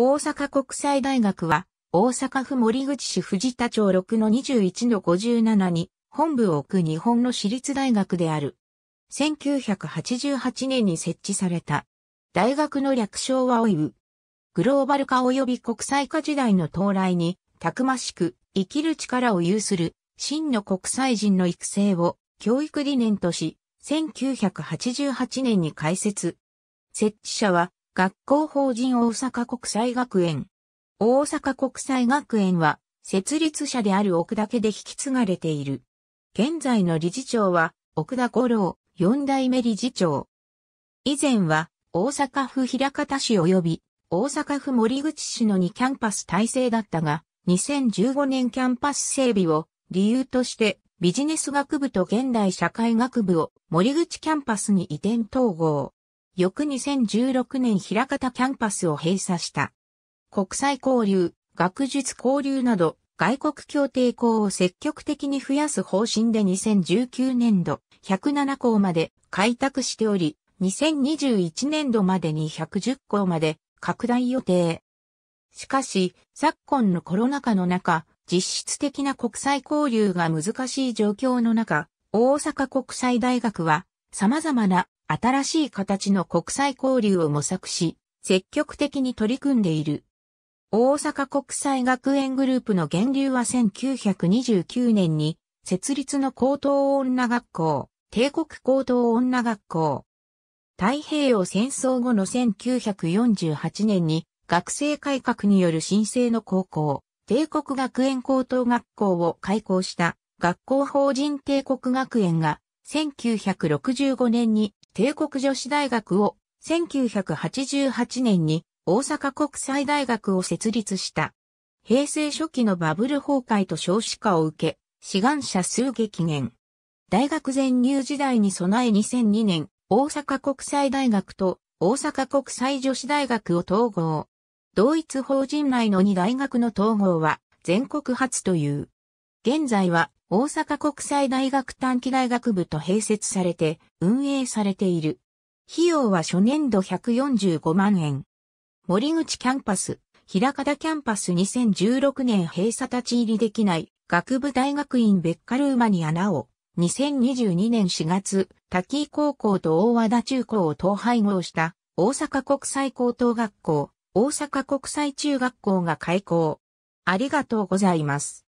大阪国際大学は、大阪府森口市藤田町6の21の57に本部を置く日本の私立大学である。1988年に設置された。大学の略称は及ぶ。グローバル化及び国際化時代の到来に、たくましく生きる力を有する真の国際人の育成を教育理念とし、1988年に開設。設置者は学校法人大阪国際学園。大阪国際学園は、設立者である奥田家で引き継がれている。現在の理事長は、奥田五郎、四代目理事長。以前は、大阪府平方市及び、大阪府森口市の2キャンパス体制だったが、2015年キャンパス整備を理由として、ビジネス学部と現代社会学部を森口キャンパスに移転統合。翌2016年平方キャンパスを閉鎖した。国際交流、学術交流など、外国協定校を積極的に増やす方針で2019年度107校まで開拓しており、2021年度までに110校まで拡大予定。しかし、昨今のコロナ禍の中、実質的な国際交流が難しい状況の中、大阪国際大学は様々な新しい形の国際交流を模索し、積極的に取り組んでいる。大阪国際学園グループの源流は1929年に、設立の高等女学校、帝国高等女学校。太平洋戦争後の1948年に、学生改革による新生の高校、帝国学園高等学校を開校した、学校法人帝国学園が、1965年に帝国女子大学を、1988年に大阪国際大学を設立した。平成初期のバブル崩壊と少子化を受け、志願者数激減。大学全入時代に備え2002年、大阪国際大学と大阪国際女子大学を統合。同一法人内の2大学の統合は全国初という。現在は大阪国際大学短期大学部と併設されて運営されている。費用は初年度145万円。森口キャンパス、平方キャンパス2016年閉鎖立ち入りできない学部大学院ベッカルーマに穴を2022年4月、滝井高校と大和田中高を統廃合した大阪国際高等学校、大阪国際中学校が開校。ありがとうございます。